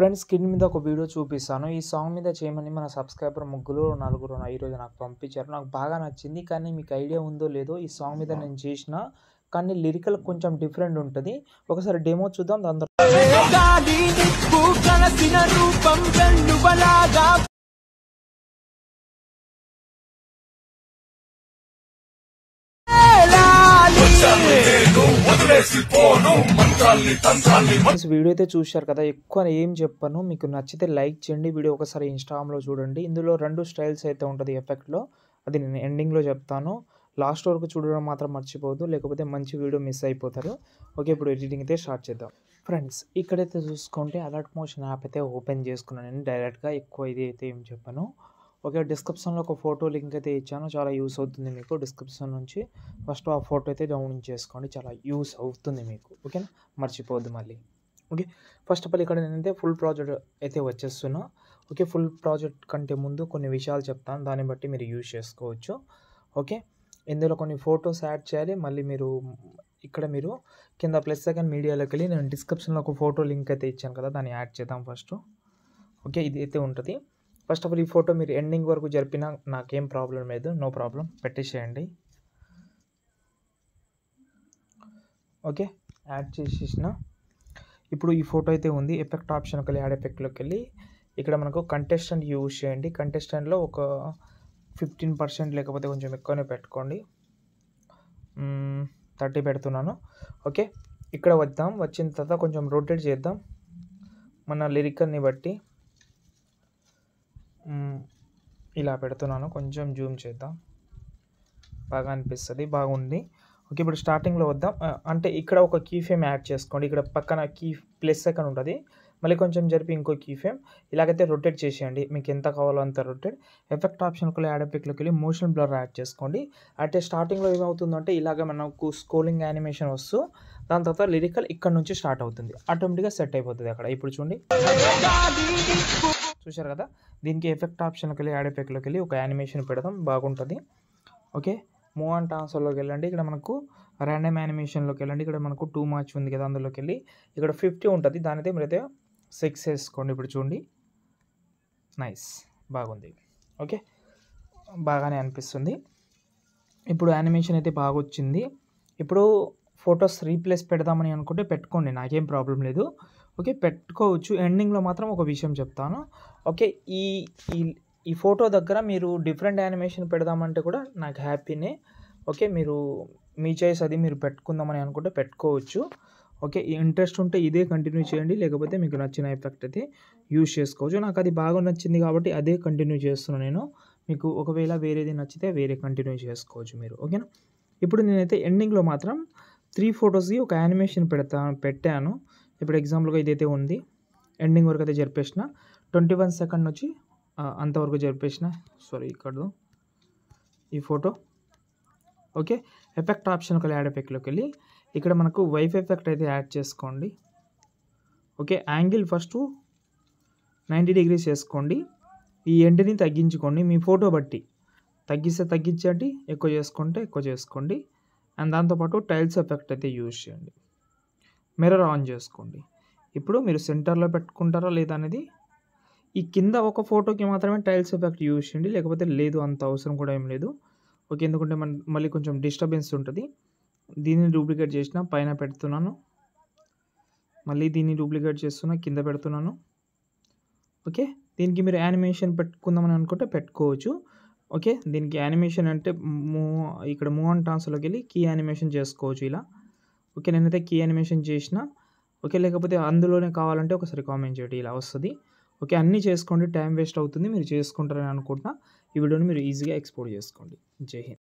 friends screen మీద ఒక video చూపిస్తాను ఈ సాంగ్ మీద చేయమని మన సబ్స్క్రైబర్ ముగ్గురు నలుగురు ఈరోజు నాకు పంపించారు నాకు బాగా నచ్చింది కానీ మీకు ఐడియా ఉందో లేదో ఈ సాంగ్ మీద నేను చేసిన కానీ లిరికల్ కొంచెం డిఫరెంట్ ఉంటుంది ఒకసారి డెమో చూద్దాం దాని వీడియో అయితే చూశారు కదా ఎక్కువ ఏం చెప్పను మీకు నచ్చితే లైక్ చేయండి వీడియో ఒకసారి ఇన్స్టాగ్రామ్లో చూడండి ఇందులో రెండు స్టైల్స్ అయితే ఉంటుంది ఎఫెక్ట్లో అది నేను ఎండింగ్లో చెప్తాను లాస్ట్ వరకు చూడడం మాత్రం మర్చిపోవద్దు లేకపోతే మంచి వీడియో మిస్ అయిపోతారు ఓకే ఇప్పుడు ఎడిటింగ్ అయితే స్టార్ట్ చేద్దాం ఫ్రెండ్స్ ఇక్కడైతే చూసుకుంటే అలర్ట్ మోషన్ యాప్ అయితే ఓపెన్ చేసుకున్నాను నేను డైరెక్ట్గా ఎక్కువ ఇది అయితే ఏం చెప్పాను ఓకే డిస్క్రిప్షన్లో ఒక ఫోటో లింక్ అయితే ఇచ్చాను చాలా యూస్ అవుతుంది మీకు డిస్క్రిప్షన్ నుంచి ఫస్ట్ ఆ ఫోటో అయితే డౌన్లోడ్ చేసుకోండి చాలా యూస్ అవుతుంది మీకు ఓకేనా మర్చిపోద్దు మళ్ళీ ఓకే ఫస్ట్ ఆఫ్ ఆల్ ఇక్కడ నేనైతే ఫుల్ ప్రాజెక్ట్ అయితే వచ్చేస్తున్నా ఓకే ఫుల్ ప్రాజెక్ట్ కంటే ముందు కొన్ని విషయాలు చెప్తాను దాన్ని బట్టి మీరు యూజ్ చేసుకోవచ్చు ఓకే ఇందులో కొన్ని ఫొటోస్ యాడ్ చేయాలి మళ్ళీ మీరు ఇక్కడ మీరు కింద ప్లస్ సెకండ్ మీడియాలోకి వెళ్ళి నేను డిస్క్రిప్షన్లో ఒక ఫోటో లింక్ అయితే ఇచ్చాను కదా దాన్ని యాడ్ చేద్దాం ఫస్ట్ ఓకే ఇది అయితే ఉంటుంది ఫస్ట్ ఆఫ్ ఆల్ ఈ ఫోటో మీరు ఎండింగ్ వరకు జరిపినా నాకేం ప్రాబ్లం లేదు నో ప్రాబ్లం పెట్టేసేయండి ఓకే యాడ్ చేసేసిన ఇప్పుడు ఈ ఫోటో అయితే ఉంది ఎఫెక్ట్ ఆప్షన్ వెళ్ళి యాడ్ ఎఫెక్ట్లోకి వెళ్ళి ఇక్కడ మనకు కంటెస్టెంట్ యూజ్ చేయండి కంటెస్టెంట్లో ఒక ఫిఫ్టీన్ పర్సెంట్ లేకపోతే కొంచెం ఎక్కువనే పెట్టుకోండి థర్టీ పెడుతున్నాను ఓకే ఇక్కడ వద్దాం వచ్చిన తర్వాత కొంచెం రొటేట్ చేద్దాం మన లిరికల్ని బట్టి ఇలా పెడుతున్నాను కొంచెం జూమ్ చేద్దాం బాగా అనిపిస్తుంది బాగుంది ఓకే ఇప్పుడు స్టార్టింగ్లో వద్దాం అంటే ఇక్కడ ఒక కీ ఫేమ్ యాడ్ చేసుకోండి ఇక్కడ పక్కన కీ ప్లస్ అక్కడ ఉంటుంది మళ్ళీ కొంచెం జరిపి ఇంకో కీ ఫేమ్ ఇలాగైతే రొటేట్ చేసేయండి మీకు ఎంత కావాలో అంత రొటేట్ ఎఫెక్ట్ ఆప్షన్కి వెళ్ళి యాడ్ ఎఫెక్ట్లోకి వెళ్ళి మోషన్ బ్లర్ యాడ్ చేసుకోండి అంటే స్టార్టింగ్లో ఏమవుతుందంటే ఇలాగ మనకు స్కోలింగ్ యానిమేషన్ వస్తూ దాని తర్వాత లిరికల్ ఇక్కడ నుంచి స్టార్ట్ అవుతుంది ఆటోమేటిక్గా సెట్ అయిపోతుంది అక్కడ ఇప్పుడు చూడండి చూశారు కదా దీనికి ఎఫెక్ట్ ఆప్షన్కి వెళ్ళి యాడ్ ఎఫెక్ట్లోకి వెళ్ళి ఒక యానిమేషన్ పెడదాం బాగుంటుంది ఓకే మూవ్ అండ్ ట్రాన్స్ఫర్లోకి వెళ్ళండి ఇక్కడ మనకు ర్యాండమ్ యానిమేషన్లోకి వెళ్ళండి ఇక్కడ మనకు టూ మార్చ్ ఉంది కదా అందులోకి వెళ్ళి ఇక్కడ ఫిఫ్టీ ఉంటుంది దానిదే మీరైతే సిక్స్ వేసుకోండి ఇప్పుడు చూడండి నైస్ బాగుంది ఓకే బాగానే అనిపిస్తుంది ఇప్పుడు యానిమేషన్ అయితే బాగా వచ్చింది ఇప్పుడు ఫొటోస్ రీప్లేస్ పెడదామని అనుకుంటే పెట్టుకోండి నాకేం ప్రాబ్లం లేదు ఓకే పెట్టుకోవచ్చు ఎండింగ్లో మాత్రం ఒక విషయం చెప్తాను ఓకే ఈ ఈ ఫోటో దగ్గర మీరు డిఫరెంట్ యానిమేషన్ పెడదామంటే కూడా నాకు హ్యాపీనే ఓకే మీరు మీ చాయిస్ అది మీరు పెట్టుకుందామని అనుకుంటే పెట్టుకోవచ్చు ఓకే ఇంట్రెస్ట్ ఉంటే ఇదే కంటిన్యూ చేయండి లేకపోతే మీకు నచ్చిన ఎఫెక్ట్ అయితే యూజ్ చేసుకోవచ్చు నాకు అది బాగా నచ్చింది కాబట్టి అదే కంటిన్యూ చేస్తున్నాను నేను మీకు ఒకవేళ వేరేది నచ్చితే వేరే కంటిన్యూ చేసుకోవచ్చు మీరు ఓకేనా ఇప్పుడు నేనైతే ఎండింగ్లో మాత్రం త్రీ ఫొటోస్కి ఒక యానిమేషన్ పెడతా పెట్టాను ఇప్పుడు ఎగ్జాంపుల్గా ఇదైతే ఉంది ఎండింగ్ వరకు అయితే జరిపేసిన ట్వంటీ వన్ సెకండ్ నుంచి అంతవరకు జరిపేసిన సారీ ఇక్కడ ఈ ఫోటో ఓకే ఎఫెక్ట్ ఆప్షన్ ఒక యాడ్ ఎఫెక్ట్లోకి వెళ్ళి ఇక్కడ మనకు వైఫ్ ఎఫెక్ట్ అయితే యాడ్ చేసుకోండి okay angle first ninety degrees చేసుకోండి ఈ ఎండ్ని తగ్గించుకోండి మీ ఫోటో బట్టి తగ్గిస్తే తగ్గించండి ఎక్కువ చేసుకుంటే ఎక్కువ చేసుకోండి అండ్ దాంతోపాటు టైల్స్ ఎఫెక్ట్ అయితే యూజ్ చేయండి మిర్రర్ ఆన్ చేసుకోండి ఇప్పుడు మీరు సెంటర్లో పెట్టుకుంటారా లేదా అనేది ఈ కింద ఒక ఫోటోకి మాత్రమే టైల్స్ ఎఫెక్ట్ యూజ్ చేయండి లేకపోతే లేదు అంత అవసరం కూడా ఏం లేదు ఓకే ఎందుకంటే మన మళ్ళీ కొంచెం డిస్టర్బెన్స్ ఉంటుంది దీన్ని డూప్లికేట్ చేసిన పైన పెడుతున్నాను మళ్ళీ దీన్ని డూప్లికేట్ చేస్తున్నా కింద పెడుతున్నాను ఓకే దీనికి మీరు యానిమేషన్ పెట్టుకుందామని అనుకుంటే పెట్టుకోవచ్చు ఓకే దీనికి యానిమేషన్ అంటే మూ ఇక్కడ అండ్ ట్రాన్స్లోకి వెళ్ళి కీ యానిమేషన్ చేసుకోవచ్చు ఇలా ఓకే నేనైతే కీ యానిమేషన్ చేసిన ఓకే లేకపోతే అందులోనే కావాలంటే ఒకసారి కామెంట్ చేయండి ఇలా వస్తుంది ఓకే అన్నీ చేసుకోండి టైం వేస్ట్ అవుతుంది మీరు చేసుకుంటారని అనుకుంటున్నా ఈ వీడియోని మీరు ఈజీగా ఎక్స్పోర్ట్ చేసుకోండి జై హింద్